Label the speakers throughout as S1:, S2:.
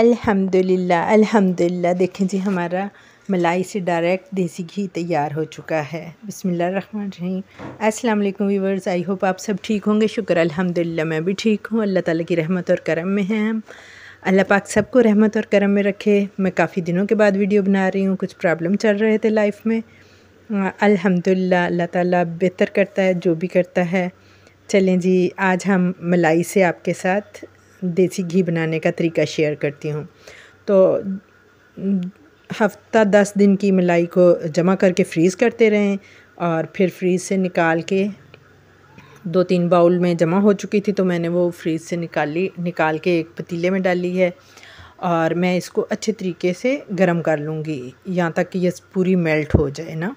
S1: अल्हम्दुलिल्लाह अल्हम्दुलिल्लाह देखें जी हमारा मलाई से डायरेक्ट देसी घी तैयार हो चुका है बिसमीम अस्सलाम वालेकुम आई होप आप सब ठीक होंगे शुक्र अल्हम्दुलिल्लाह मैं भी ठीक हूँ अल्लाह ताला की रहमत और करम में हैं हम अल्लाह पाक सबको रहमत और करम में रखे मैं काफ़ी दिनों के बाद वीडियो बना रही हूँ कुछ प्रॉब्लम चल रहे थे लाइफ में अल्हम्दुलिल्लाह अल्लाह ताला बेहतर करता है जो भी करता है चलें जी आज हम मलाई से आपके साथ देसी घी बनाने का तरीका शेयर करती हूँ तो हफ्ता दस दिन की मलाई को जमा करके फ्रीज़ करते रहें और फिर फ्रीज़ से निकाल के दो तीन बाउल में जमा हो चुकी थी तो मैंने वो फ्रीज़ से निकाली निकाल के एक पतीले में डाली है और मैं इसको अच्छे तरीके से गर्म कर लूँगी यहाँ तक कि ये पूरी मेल्ट हो जाए ना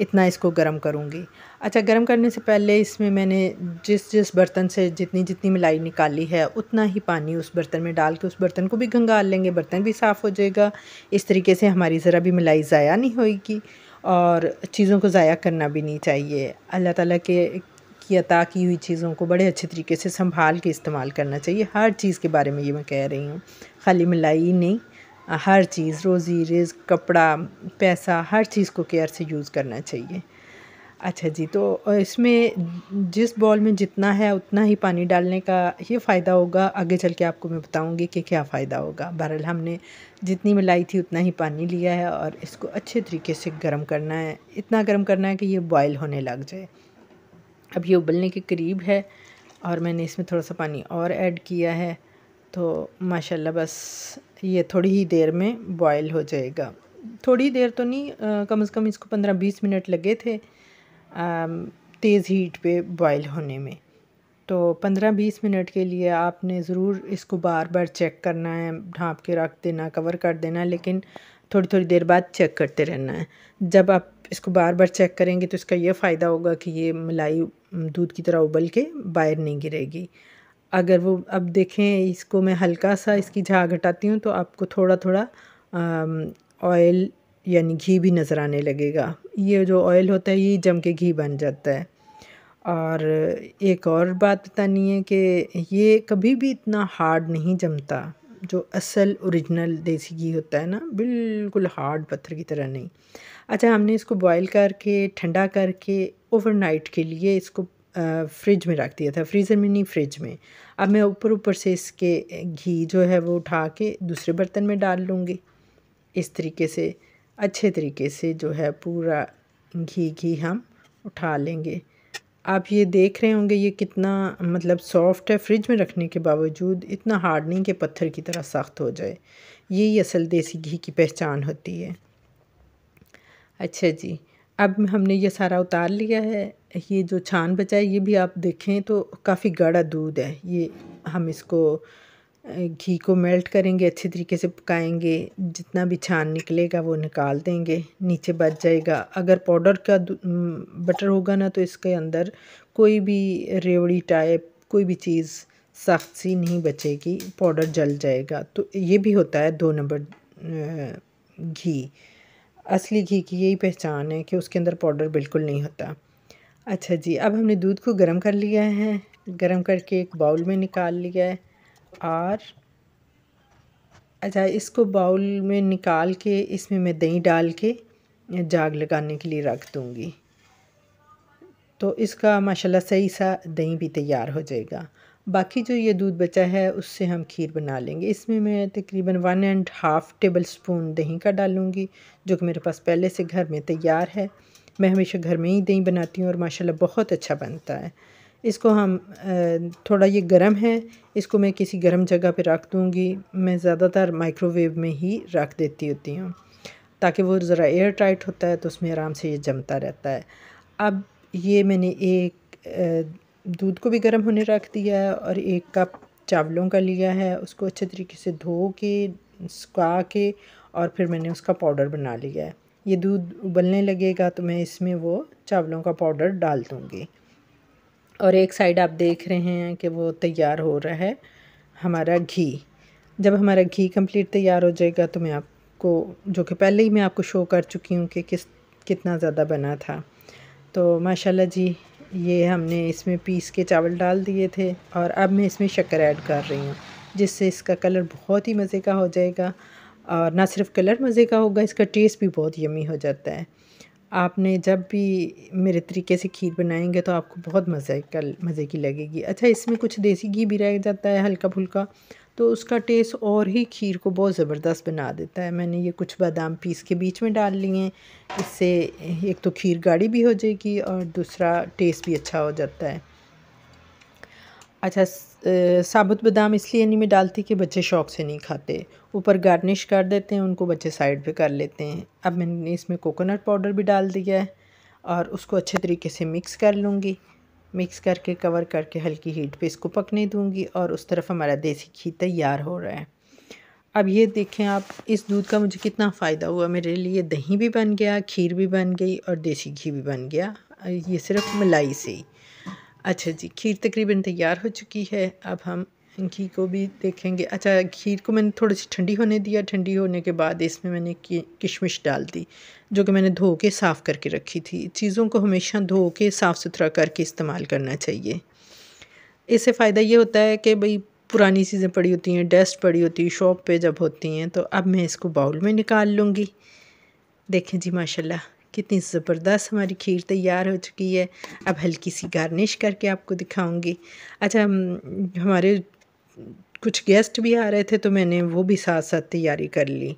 S1: इतना इसको गर्म करूँगी अच्छा गर्म करने से पहले इसमें मैंने जिस जिस बर्तन से जितनी जितनी मिलाई निकाली है उतना ही पानी उस बर्तन में डाल के उस बर्तन को भी गंगाल लेंगे बर्तन भी साफ़ हो जाएगा इस तरीके से हमारी ज़रा भी मिलाई ज़ाया नहीं होगी और चीज़ों को ज़ाया करना भी नहीं चाहिए अल्लाह ताला के की अता की हुई चीज़ों को बड़े अच्छे तरीके से संभाल के इस्तेमाल करना चाहिए हर चीज़ के बारे में ये मैं कह रही हूँ खाली मिलाई नहीं हर चीज़ रोज़ी रिज़ कपड़ा पैसा हर चीज़ को केयर से यूज़ करना चाहिए अच्छा जी तो इसमें जिस बॉल में जितना है उतना ही पानी डालने का ये फ़ायदा होगा आगे चल के आपको मैं बताऊंगी कि क्या फ़ायदा होगा बहरहाल हमने जितनी मिलाई थी उतना ही पानी लिया है और इसको अच्छे तरीके से गर्म करना है इतना गर्म करना है कि ये बॉयल होने लग जाए अब ये उबलने के करीब है और मैंने इसमें थोड़ा सा पानी और ऐड किया है तो माशाल्लाह बस ये थोड़ी ही देर में बॉयल हो जाएगा थोड़ी देर तो नहीं आ, कम से कम इसको पंद्रह बीस मिनट लगे थे तेज़ हीट पे बॉयल होने में तो पंद्रह बीस मिनट के लिए आपने ज़रूर इसको बार बार चेक करना है ढाँप के रख देना कवर कर देना लेकिन थोड़ी थोड़ी देर बाद चेक करते रहना है जब आप इसको बार बार चेक करेंगे तो इसका यह फ़ायदा होगा कि ये मलाई दूध की तरह उबल के बाहर नहीं गिरेगी अगर वो अब देखें इसको मैं हल्का सा इसकी झाग हटाती हूँ तो आपको थोड़ा थोड़ा ऑयल यानी घी भी नज़र आने लगेगा ये जो ऑयल होता है ये जम के घी बन जाता है और एक और बात बतानी है कि ये कभी भी इतना हार्ड नहीं जमता जो असल ओरिजिनल देसी घी होता है ना बिल्कुल हार्ड पत्थर की तरह नहीं अच्छा हमने इसको बॉईल करके ठंडा करके ओवरनाइट के लिए इसको फ्रिज में रख दिया था फ्रीज़र में नहीं फ्रिज में अब मैं ऊपर ऊपर से इसके घी जो है वो उठा के दूसरे बर्तन में डाल लूँगी इस तरीके से अच्छे तरीके से जो है पूरा घी घी हम उठा लेंगे आप ये देख रहे होंगे ये कितना मतलब सॉफ्ट है फ्रिज में रखने के बावजूद इतना हार्ड नहीं कि पत्थर की तरह सख्त हो जाए यही असल देसी घी की पहचान होती है अच्छा जी अब हमने ये सारा उतार लिया है ये जो छान बचा है ये भी आप देखें तो काफ़ी गाढ़ा दूध है ये हम इसको घी को मेल्ट करेंगे अच्छे तरीके से पकाएंगे जितना भी छान निकलेगा वो निकाल देंगे नीचे बच जाएगा अगर पाउडर का बटर होगा ना तो इसके अंदर कोई भी रेवड़ी टाइप कोई भी चीज़ सख्त सी नहीं बचेगी पाउडर जल जाएगा तो ये भी होता है दो नंबर घी असली घी की यही पहचान है कि उसके अंदर पाउडर बिल्कुल नहीं होता अच्छा जी अब हमने दूध को गर्म कर लिया है गर्म करके एक बाउल में निकाल लिया है और अच्छा इसको बाउल में निकाल के इसमें मैं दही डाल के जाग लगाने के लिए रख दूँगी तो इसका माशाल्लाह सही सा दही भी तैयार हो जाएगा बाकी जो ये दूध बचा है उससे हम खीर बना लेंगे इसमें मैं तकरीबन one and half tablespoon दही का डालूंगी जो कि मेरे पास पहले से घर में तैयार है मैं हमेशा घर में ही दही बनाती हूँ और माशाल्लाह बहुत अच्छा बनता है इसको हम थोड़ा ये गर्म है इसको मैं किसी गर्म जगह पर रख दूँगी मैं ज़्यादातर माइक्रोवेव में ही रख देती होती हूँ ताकि वो ज़रा एयर टाइट होता है तो उसमें आराम से ये जमता रहता है अब ये मैंने एक दूध को भी गर्म होने रख दिया है और एक कप चावलों का लिया है उसको अच्छे तरीके से धो के सुखा के और फिर मैंने उसका पाउडर बना लिया है ये दूध उबलने लगेगा तो मैं इसमें वो चावलों का पाउडर डाल दूँगी और एक साइड आप देख रहे हैं कि वो तैयार हो रहा है हमारा घी जब हमारा घी कंप्लीट तैयार हो जाएगा तो मैं आपको जो कि पहले ही मैं आपको शो कर चुकी हूँ कि किस कितना ज़्यादा बना था तो माशाल्लाह जी ये हमने इसमें पीस के चावल डाल दिए थे और अब मैं इसमें शक्कर ऐड कर रही हूँ जिससे इसका कलर बहुत ही मज़े का हो जाएगा और ना सिर्फ कलर मज़े का होगा इसका टेस्ट भी बहुत यमी हो जाता है आपने जब भी मेरे तरीके से खीर बनाएंगे तो आपको बहुत मज़े का मज़े की लगेगी अच्छा इसमें कुछ देसी घी भी रह जाता है हल्का फुल्का तो उसका टेस्ट और ही खीर को बहुत ज़बरदस्त बना देता है मैंने ये कुछ बादाम पीस के बीच में डाल लिए हैं इससे एक तो खीर गाढ़ी भी हो जाएगी और दूसरा टेस्ट भी अच्छा हो जाता है अच्छा साबुत बादाम इसलिए नहीं मैं डालती कि बच्चे शौक से नहीं खाते ऊपर गार्निश कर देते हैं उनको बच्चे साइड पे कर लेते हैं अब मैंने इसमें कोकोनट पाउडर भी डाल दिया है और उसको अच्छे तरीके से मिक्स कर लूँगी मिक्स करके कवर करके हल्की हीट पे इसको पकने दूँगी और उस तरफ हमारा देसी घी तैयार हो रहा है अब ये देखें आप इस दूध का मुझे कितना फ़ायदा हुआ मेरे लिए दही भी बन गया खीर भी बन गई और देसी घी भी बन गया ये सिर्फ मलाई से ही अच्छा जी खीर तकरीबन तैयार हो चुकी है अब हम घी को भी देखेंगे अच्छा खीर को मैंने थोड़ी सी ठंडी होने दिया ठंडी होने के बाद इसमें मैंने किशमिश डाल दी जो कि मैंने धो के साफ़ करके रखी थी चीज़ों को हमेशा धो के साफ़ सुथरा करके इस्तेमाल करना चाहिए इससे फ़ायदा ये होता है कि भाई पुरानी चीज़ें पड़ी होती हैं डस्ट पड़ी होती है शॉप पे जब होती हैं तो अब मैं इसको बाउल में निकाल लूँगी देखें जी माशाल्लाह कितनी ज़बरदस्त हमारी खीर तैयार हो चुकी है अब हल्की सी गार्निश करके आपको दिखाऊंगी अच्छा हम्म, हमारे कुछ गेस्ट भी आ रहे थे तो मैंने वो भी साथ साथ तैयारी कर ली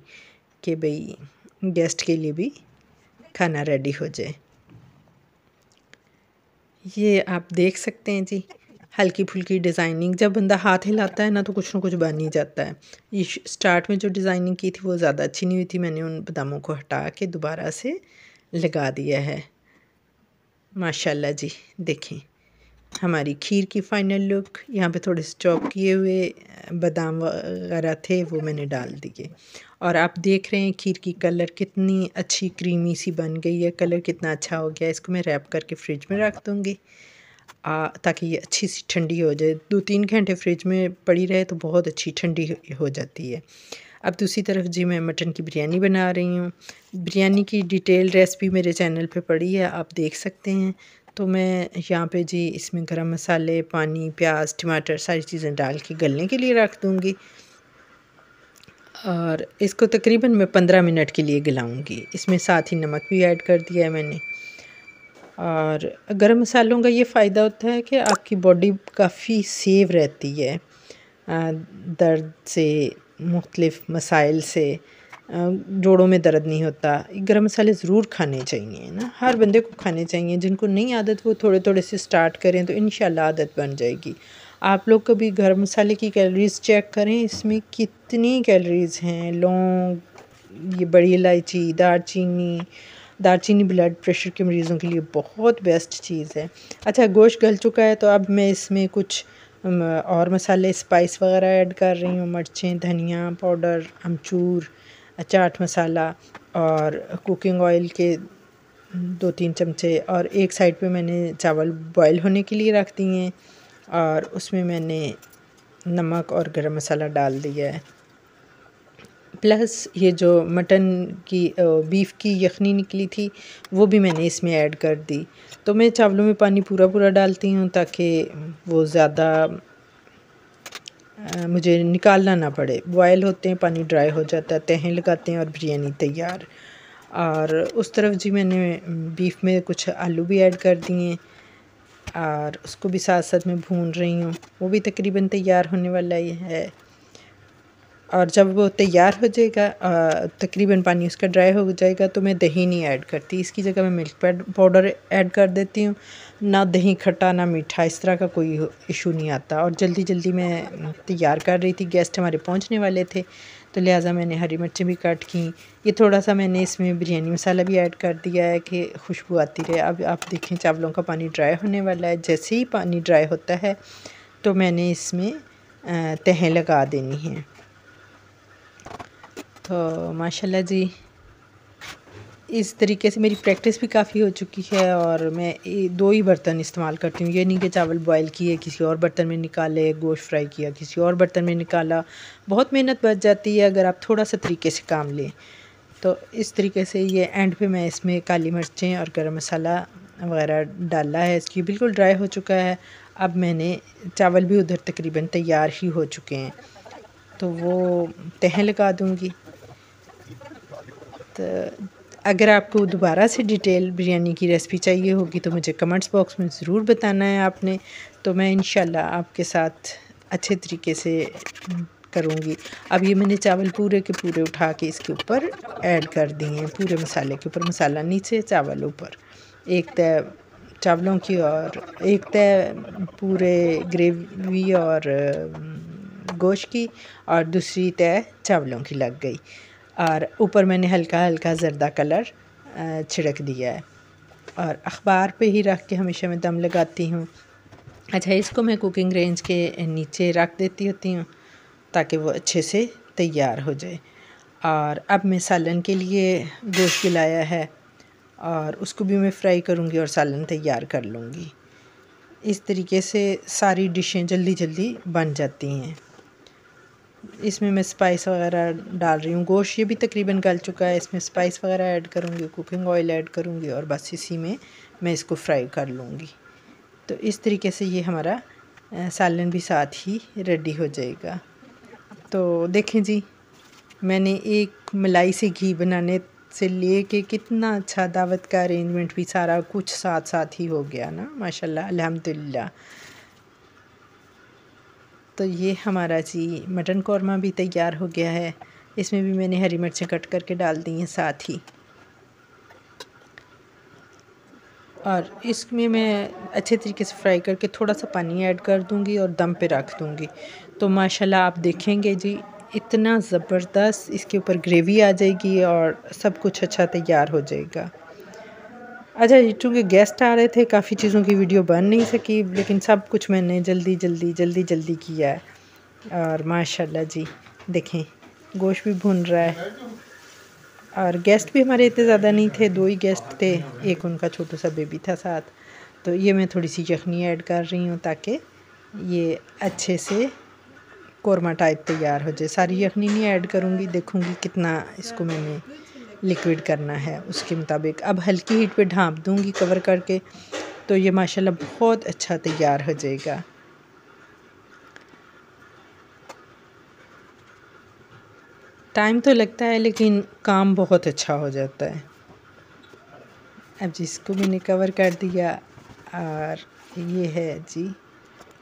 S1: कि भई गेस्ट के लिए भी खाना रेडी हो जाए ये आप देख सकते हैं जी हल्की फुल्की डिज़ाइनिंग जब बंदा हाथ हिलाता है ना तो कुछ ना कुछ बन ही जाता है ये स्टार्ट में जो डिज़ाइनिंग की थी वो ज़्यादा अच्छी नहीं हुई थी मैंने उन बदामों को हटा के दोबारा से लगा दिया है माशाल्लाह जी देखें हमारी खीर की फाइनल लुक यहाँ पे थोड़े से चॉप किए हुए बादाम वगैरह थे वो मैंने डाल दिए और आप देख रहे हैं खीर की कलर कितनी अच्छी क्रीमी सी बन गई है कलर कितना अच्छा हो गया इसको मैं रैप करके फ्रिज में रख दूँगी ताकि ये अच्छी सी ठंडी हो जाए दो तीन घंटे फ्रिज में पड़ी रहे तो बहुत अच्छी ठंडी हो जाती है अब दूसरी तरफ जी मैं मटन की बिरयानी बना रही हूँ बिरयानी की डिटेल रेसिपी मेरे चैनल पे पड़ी है आप देख सकते हैं तो मैं यहाँ पे जी इसमें गरम मसाले पानी प्याज टमाटर सारी चीज़ें डाल के गलने के लिए रख दूँगी और इसको तकरीबन मैं पंद्रह मिनट के लिए गलाऊँगी इसमें साथ ही नमक भी ऐड कर दिया है मैंने और गरम मसालों का ये फ़ायदा होता है कि आपकी बॉडी काफ़ी सेव रहती है दर्द से मुख्तलिफ़ मसाइल से जोड़ों में दर्द नहीं होता गरम मसाले ज़रूर खाने चाहिए ना हर बंदे को खाने चाहिए जिनको नहीं आदत वो थोड़े थोड़े से स्टार्ट करें तो इन आदत बन जाएगी आप लोग कभी गर्म मसाले की कैलोरीज़ चेक करें इसमें कितनी कैलोरीज़ हैं लौंग ये बड़ी इलायची दार चीनी ब्लड प्रेशर के मरीज़ों के लिए बहुत बेस्ट चीज़ है अच्छा गोश्त गल चुका है तो अब मैं इसमें कुछ और मसाले स्पाइस वगैरह ऐड कर रही हूँ मिर्चें धनिया पाउडर अमचूर चाट मसाला और कुकिंग ऑयल के दो तीन चमचे और एक साइड पे मैंने चावल बॉईल होने के लिए रख दिए और उसमें मैंने नमक और गरम मसाला डाल दिया है प्लस ये जो मटन की बीफ की यखनी निकली थी वो भी मैंने इसमें ऐड कर दी तो मैं चावलों में पानी पूरा पूरा डालती हूँ ताकि वो ज़्यादा मुझे निकालना ना पड़े बॉयल होते हैं पानी ड्राई हो जाता है तहें लगाते हैं और बिरयानी तैयार और उस तरफ जी मैंने बीफ में कुछ आलू भी ऐड कर दिए और उसको भी साथ साथ में भून रही हूँ वो भी तकरीबन तैयार होने वाला ही है और जब वो तैयार हो जाएगा तकरीबन पानी उसका ड्राई हो जाएगा तो मैं दही नहीं ऐड करती इसकी जगह मैं मिल्क पाउडर ऐड कर देती हूँ ना दही खट्टा ना मीठा इस तरह का कोई इशू नहीं आता और जल्दी जल्दी मैं तैयार कर रही थी गेस्ट हमारे पहुँचने वाले थे तो लिहाजा मैंने हरी मिर्चें भी कट की ये थोड़ा सा मैंने इसमें बिरयानी मसाला भी ऐड कर दिया है कि खुशबू आती रहे अब आप देखें चावलों का पानी ड्राई होने वाला है जैसे ही पानी ड्राई होता है तो मैंने इसमें तहें लगा देनी है तो माशाल्लाह जी इस तरीके से मेरी प्रैक्टिस भी काफ़ी हो चुकी है और मैं दो ही बर्तन इस्तेमाल करती हूँ ये नहीं कि चावल बॉयल किए किसी और बर्तन में निकाले गोश्त फ्राई किया किसी और बर्तन में निकाला बहुत मेहनत बच जाती है अगर आप थोड़ा सा तरीके से काम लें तो इस तरीके से ये एंड पे मैं इसमें काली मिर्चें और गर्म मसाला वगैरह डाला है इसकी बिल्कुल ड्राई हो चुका है अब मैंने चावल भी उधर तकरीबन तैयार ही हो चुके हैं तो वो तह लगा दूँगी अगर आपको दोबारा से डिटेल बिरयानी की रेसिपी चाहिए होगी तो मुझे कमेंट्स बॉक्स में ज़रूर बताना है आपने तो मैं इन आपके साथ अच्छे तरीके से करूँगी अब ये मैंने चावल पूरे के पूरे उठा के इसके ऊपर ऐड कर दिए हैं पूरे मसाले के ऊपर मसाला नीचे चावल ऊपर एक तय चावलों की और एक तय पूरे ग्रेवी और गोश्त की और दूसरी तय चावलों की लग गई और ऊपर मैंने हल्का हल्का ज़रदा कलर छिड़क दिया है और अखबार पे ही रख के हमेशा मैं दम लगाती हूँ अच्छा इसको मैं कुकिंग रेंज के नीचे रख देती होती हूँ ताकि वो अच्छे से तैयार हो जाए और अब मैं सालन के लिए गोश्त लाया है और उसको भी मैं फ्राई करूँगी और सालन तैयार कर लूँगी इस तरीके से सारी डिशें जल्दी जल्दी बन जाती हैं इसमें मैं स्पाइस वगैरह डाल रही हूँ गोश्त ये भी तकरीबन गल चुका है इसमें स्पाइस वगैरह ऐड करूँगी कुकिंग ऑयल ऐड करूँगी और बस इसी में मैं इसको फ्राई कर लूँगी तो इस तरीके से ये हमारा सालन भी साथ ही रेडी हो जाएगा तो देखें जी मैंने एक मलाई से घी बनाने से ले के कितना अच्छा दावत का अरेंजमेंट भी सारा कुछ साथ साथ ही हो गया ना माशाल्लाह अल्हम्दुलिल्लाह तो ये हमारा जी मटन कौरमा भी तैयार हो गया है इसमें भी मैंने हरी मिर्चें कट करके डाल दी हैं साथ ही और इसमें मैं अच्छे तरीके से फ्राई करके थोड़ा सा पानी ऐड कर दूंगी और दम पे रख दूंगी तो माशाल्लाह आप देखेंगे जी इतना ज़बरदस्त इसके ऊपर ग्रेवी आ जाएगी और सब कुछ अच्छा तैयार हो जाएगा अच्छा चूँकि गेस्ट आ रहे थे काफ़ी चीज़ों की वीडियो बन नहीं सकी लेकिन सब कुछ मैंने जल्दी जल्दी जल्दी जल्दी किया है और माशाल्लाह जी देखें गोश्त भी भुन रहा है और गेस्ट भी हमारे इतने ज़्यादा नहीं थे दो ही गेस्ट थे एक उनका छोटा सा बेबी था साथ तो ये मैं थोड़ी सी यखनी ऐड कर रही हूँ ताकि ये अच्छे से कौरमा टाइप तैयार हो जाए सारी यखनी नहीं ऐड करूँगी देखूँगी कितना इसको मैंने लिक्विड करना है उसके मुताबिक अब हल्की हीट पे ढाँप दूँगी कवर करके तो ये माशाल्लाह बहुत अच्छा तैयार हो जाएगा टाइम तो लगता है लेकिन काम बहुत अच्छा हो जाता है अब जिसको मैंने कवर कर दिया और ये है जी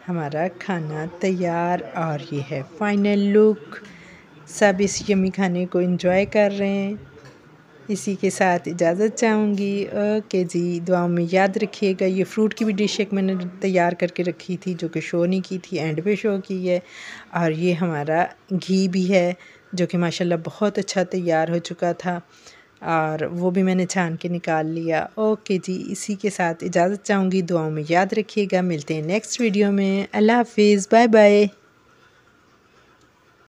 S1: हमारा खाना तैयार और ये है फाइनल लुक सब इस यमी खाने को एंजॉय कर रहे हैं इसी के साथ इजाज़त चाहूँगी ओके जी दुआओं में याद रखिएगा ये फ्रूट की भी डिश एक मैंने तैयार करके रखी थी जो कि शो नहीं की थी एंड पे शो की है और ये हमारा घी भी है जो कि माशाल्लाह बहुत अच्छा तैयार हो चुका था और वो भी मैंने छान के निकाल लिया ओके जी इसी के साथ इजाज़त चाहूँगी दुआओं में याद रखिएगा मिलते हैं नेक्स्ट वीडियो में अल्लाह हाफिज़ बाय बाय